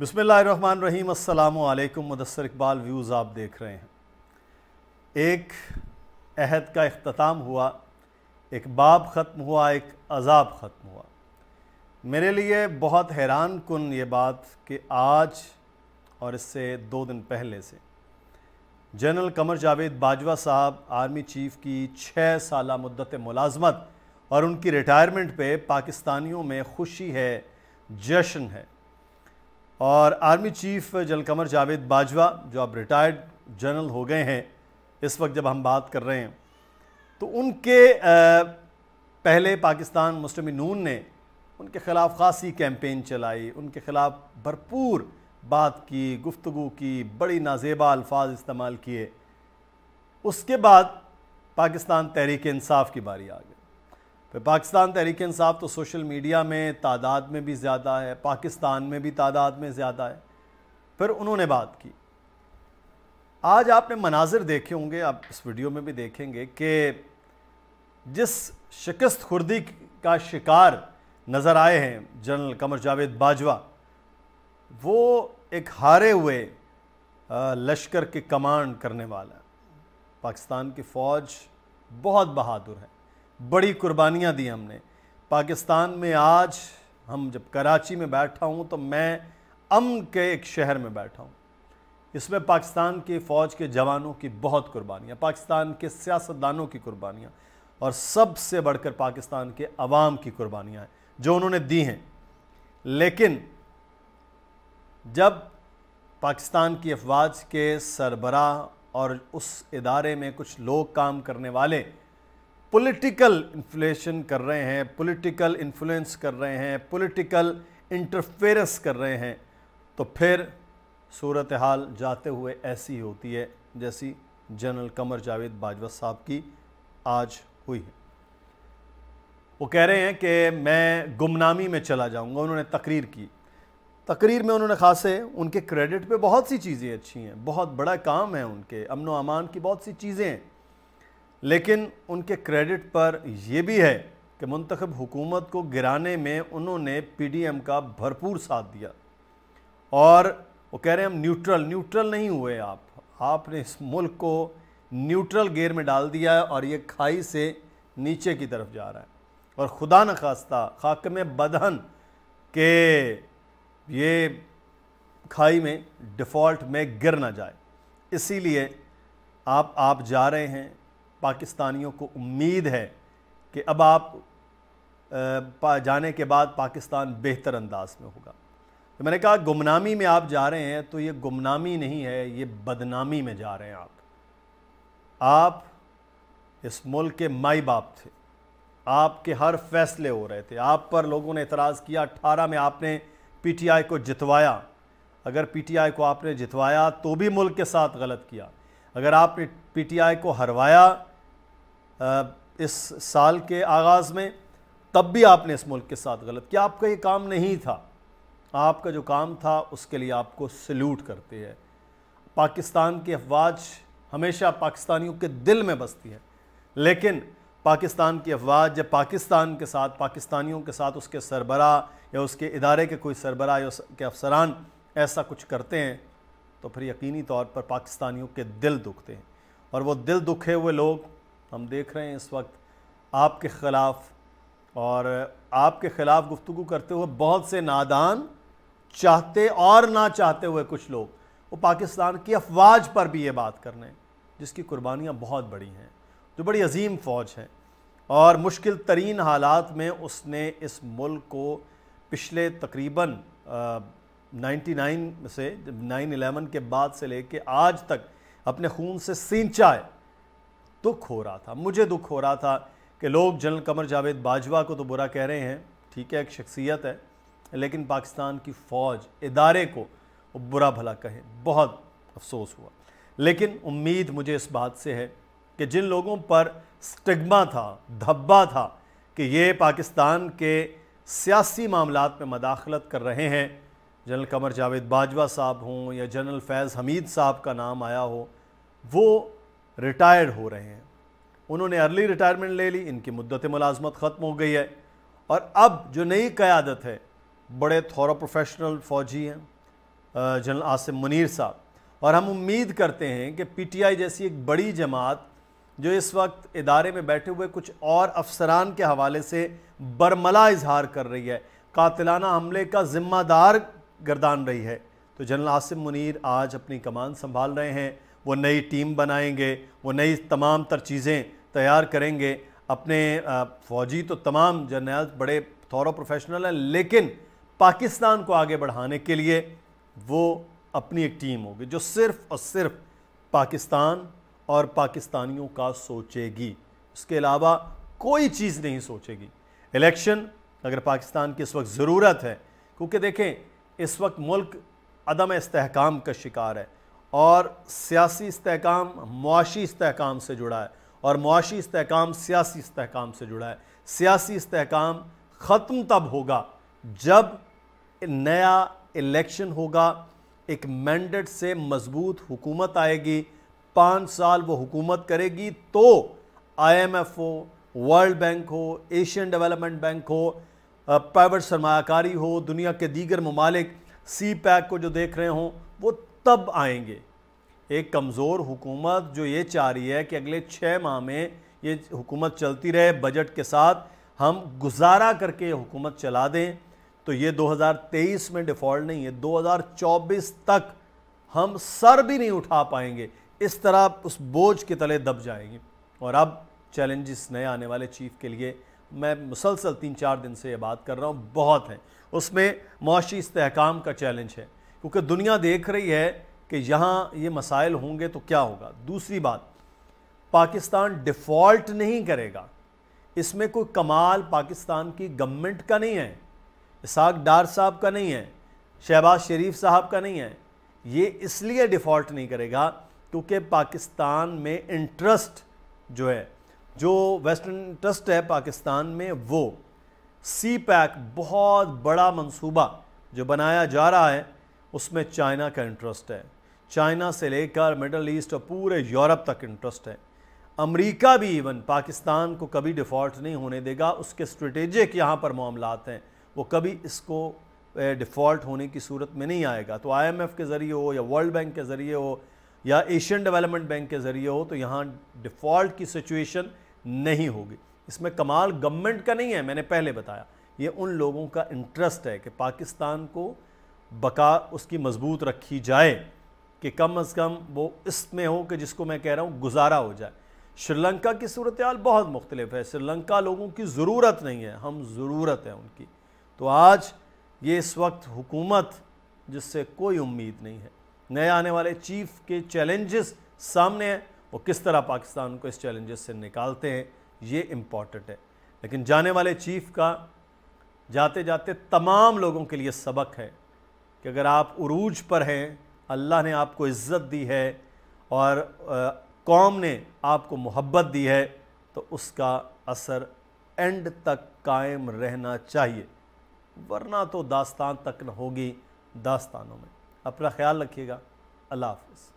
बसमीम अल्लाम मदसर इकबाल व्यूज़ आप देख रहे हैं एक अहद का अख्ताम हुआ एक बाब ख़त्म हुआ एक अजाब ख़त्म हुआ मेरे लिए बहुत हैरान कन ये बात कि आज और इससे दो दिन पहले से जनरल कमर जावेद बाजवा साहब आर्मी चीफ़ की छः साल मुद्दत मुलाजमत और उनकी रिटायरमेंट पे पाकिस्तानियों में खुशी है जश्न है और आर्मी चीफ जलकमर जावेद बाजवा जो अब रिटायर्ड जनरल हो गए हैं इस वक्त जब हम बात कर रहे हैं तो उनके पहले पाकिस्तान मुस्लिम नून ने उनके ख़िलाफ़ खासी कैंपेन चलाई उनके ख़िलाफ़ भरपूर बात की गुफ्तु की बड़ी नाजेबा अल्फाज इस्तेमाल किए उसके बाद पाकिस्तान तहरीक इंसाफ की बारी आ गई पाकिस्तान तहरीक इंसाफ तो सोशल मीडिया में तादाद में भी ज़्यादा है पाकिस्तान में भी तादाद में ज़्यादा है फिर उन्होंने बात की आज आपने मनाजिर देखे होंगे आप इस वीडियो में भी देखेंगे कि जिस शिकस्त खुर्दी का शिकार नज़र आए हैं जनरल कमर जावेद बाजवा वो एक हारे हुए लश्कर के कमांड करने वाला पाकिस्तान की फ़ौज बहुत बहादुर है बड़ी कुर्बानियाँ दी हमने पाकिस्तान में आज हम जब कराची में बैठा हूँ तो मैं अम के एक शहर में बैठा हूँ इसमें पाकिस्तान की फ़ौज के जवानों की बहुत कुर्बानियाँ पाकिस्तान के सियासतदानों की कुर्बानियाँ और सबसे बढ़कर पाकिस्तान के अवाम की कुर्बानियाँ हैं जो उन्होंने दी हैं लेकिन जब पाकिस्तान की अफवाज के सरबराह और उस इदारे में कुछ लोग काम करने वाले पॉलिटिकल इन्फ्लेशन कर रहे हैं पॉलिटिकल इन्फ्लुएंस कर रहे हैं पॉलिटिकल इंटरफेरेंस कर रहे हैं तो फिर सूरत हाल जाते हुए ऐसी होती है जैसी जनरल कमर जावेद बाजवा साहब की आज हुई है वो कह रहे हैं कि मैं गुमनामी में चला जाऊंगा उन्होंने तकरीर की तकरीर में उन्होंने खासे उनके क्रेडिट पे बहुत सी चीज़ें अच्छी हैं बहुत बड़ा काम है उनके अमन अमान की बहुत सी चीज़ें हैं लेकिन उनके क्रेडिट पर यह भी है कि मंतखब हुकूमत को गिराने में उन्होंने पीडीएम का भरपूर साथ दिया और वो कह रहे हैं हम न्यूट्रल न्यूट्रल नहीं हुए आप आपने इस मुल्क को न्यूट्रल गेयर में डाल दिया है और ये खाई से नीचे की तरफ जा रहा है और खुदा न खास्ता खाक में बदहन के ये खाई में डिफ़ॉल्ट में गिर ना जाए इसीलिए आप आप जा रहे हैं पाकिस्तानियों को उम्मीद है कि अब आप जाने के बाद पाकिस्तान बेहतर अंदाज में होगा तो मैंने कहा गुमनामी में आप जा रहे हैं तो ये गुमनामी नहीं है ये बदनामी में जा रहे हैं आप आप इस मुल्क के माई बाप थे आपके हर फैसले हो रहे थे आप पर लोगों ने एतराज़ किया अट्ठारह में आपने पीटीआई को जितवाया अगर पीटीआई को आपने जितवाया तो भी मुल्क के साथ गलत किया अगर आपने पीटीआई को हरवाया इस साल के आगाज़ में तब भी आपने इस मुल्क के साथ गलत किया आपका ये काम नहीं था आपका जो काम था उसके लिए आपको सल्यूट करते हैं पाकिस्तान की अफवाज हमेशा पाकिस्तानियों के दिल में बसती है लेकिन पाकिस्तान की अफवाज जब पाकिस्तान के साथ पाकिस्तानियों के साथ उसके सरबरा या उसके इदारे के कोई सरबरा या उसके अफसरान ऐसा कुछ करते हैं तो फिर यकीनी तौर पर पाकिस्तानियों के दिल दुखते हैं और वो दिल दुखे हुए लोग हम देख रहे हैं इस वक्त आपके ख़िलाफ़ और आपके ख़िलाफ़ गुफ्तु करते हुए बहुत से नादान चाहते और ना चाहते हुए कुछ लोग वो पाकिस्तान की अफवाज पर भी ये बात कर रहे हैं जिसकी कुर्बानियाँ बहुत बड़ी हैं जो बड़ी अजीम फ़ौज है और मुश्किल तरीन हालात में उसने इस मुल्क को पिछले तकरीबन नाइन्टी नाइन से नाइन अलेवन के बाद से ले कर आज तक अपने खून से सींचा है दुख हो रहा था मुझे दुख हो रहा था कि लोग जनरल कमर जावेद बाजवा को तो बुरा कह रहे हैं ठीक है एक शख्सियत है लेकिन पाकिस्तान की फ़ौज इदारे को बुरा भला कहे बहुत अफसोस हुआ लेकिन उम्मीद मुझे इस बात से है कि जिन लोगों पर स्टिग्मा था धब्बा था कि ये पाकिस्तान के सियासी मामला में मदाखलत कर रहे हैं जनरल कमर जावेद बाजवा साहब हों या जनरल फैज़ हमीद साहब का नाम आया हो वो रिटायर्ड हो रहे हैं उन्होंने अर्ली रिटायरमेंट ले ली इनकी मुद्दत मुलाजमत ख़त्म हो गई है और अब जो नई क़्यादत है बड़े थौर प्रोफेशनल फ़ौजी हैं जनरल आसिम मुनीर साहब और हम उम्मीद करते हैं कि पीटीआई जैसी एक बड़ी जमात जो इस वक्त इदारे में बैठे हुए कुछ और अफसरान के हवाले से बरमला इजहार कर रही है कातिलाना हमले का ज़िम्मेदार गर्दान रही है तो जनरल आसिम मुनीर आज अपनी कमान संभाल रहे हैं वो नई टीम बनाएंगे वो नई तमाम तर चीज़ें तैयार करेंगे अपने फ़ौजी तो तमाम जर्नल बड़े थौर प्रोफेशनल हैं लेकिन पाकिस्तान को आगे बढ़ाने के लिए वो अपनी एक टीम होगी जो सिर्फ़ और सिर्फ पाकिस्तान और पाकिस्तानियों का सोचेगी उसके अलावा कोई चीज़ नहीं सोचेगी इलेक्शन अगर पाकिस्तान की इस वक्त ज़रूरत है क्योंकि देखें इस वक्त मुल्क अदम इसकाम का शिकार है और सियासी इसकाम मुआशी इसकाम से जुड़ा है और मुआशी इसकाम सियासी इसकाम से जुड़ा है सियासी इसकाम ख़त्म तब होगा जब नया इलेक्शन होगा एक मैंडेट से मजबूत हुकूमत आएगी पाँच साल वो हुकूमत करेगी तो आईएमएफ हो वर्ल्ड बैंक हो एशियन डेवलपमेंट बैंक हो प्राइवेट सरमाकारी हो दुनिया के दीगर ममालिक सी पैक को जो देख रहे हों वो तब आएंगे एक कमज़ोर हुकूमत जो ये चाह रही है कि अगले छः माह में ये हुकूमत चलती रहे बजट के साथ हम गुजारा करके हुकूमत चला दें तो ये 2023 में डिफ़ॉल्ट नहीं है 2024 तक हम सर भी नहीं उठा पाएंगे इस तरह उस बोझ के तले दब जाएंगे और अब चैलेंजेस नए आने वाले चीफ के लिए मैं मुसलसल तीन चार दिन से ये बात कर रहा हूँ बहुत हैं उसमें मुशी इसकाम का चैलेंज है क्योंकि दुनिया देख रही है कि यहाँ ये मसाइल होंगे तो क्या होगा दूसरी बात पाकिस्तान डिफ़ॉल्ट नहीं करेगा इसमें कोई कमाल पाकिस्तान की गवर्नमेंट का नहीं है इसाक डार साहब का नहीं है शहबाज शरीफ साहब का नहीं है ये इसलिए डिफ़ॉल्ट नहीं करेगा क्योंकि पाकिस्तान में इंटरेस्ट जो है जो वेस्टर्न इंटरेस्ट है पाकिस्तान में वो सी पैक बहुत बड़ा मंसूबा जो बनाया जा रहा है उसमें चाइना का इंटरेस्ट है चाइना से लेकर मिडल ईस्ट और पूरे यूरोप तक इंटरेस्ट है अमेरिका भी इवन पाकिस्तान को कभी डिफ़ॉल्ट नहीं होने देगा उसके स्ट्रेटेजिक यहाँ पर मामला हैं वो कभी इसको डिफ़ॉल्ट होने की सूरत में नहीं आएगा तो आईएमएफ के ज़रिए हो या वर्ल्ड बैंक के ज़रिए हो या एशियन डेवलपमेंट बैंक के ज़रिए हो तो यहाँ डिफ़ॉल्ट की सिचुएशन नहीं होगी इसमें कमाल गवर्नमेंट का नहीं है मैंने पहले बताया ये उन लोगों का इंटरेस्ट है कि पाकिस्तान को बका उसकी मजबूत रखी जाए कि कम अज़ कम वो इसमें हो कि जिसको मैं कह रहा हूँ गुजारा हो जाए श्रीलंका की सूरत हाल बहुत मुख्तलिफ है श्रीलंका लोगों की ज़रूरत नहीं है हम ज़रूरत है उनकी तो आज ये इस वक्त हुकूमत जिससे कोई उम्मीद नहीं है नए आने वाले चीफ के चैलेंजेस सामने हैं वो किस तरह पाकिस्तान को इस चैलेंजेस से निकालते हैं ये इम्पॉर्टेंट है लेकिन जाने वाले चीफ का जाते जाते तमाम लोगों के लिए सबक है कि अगर आप उरूज पर हैं अल्लाह ने आपको इज़्ज़त दी है और कौम ने आपको मोहब्बत दी है तो उसका असर एंड तक कायम रहना चाहिए वरना तो दास्तान तक न होगी दास्तानों में अपना ख्याल रखिएगा अल्लाह हाफ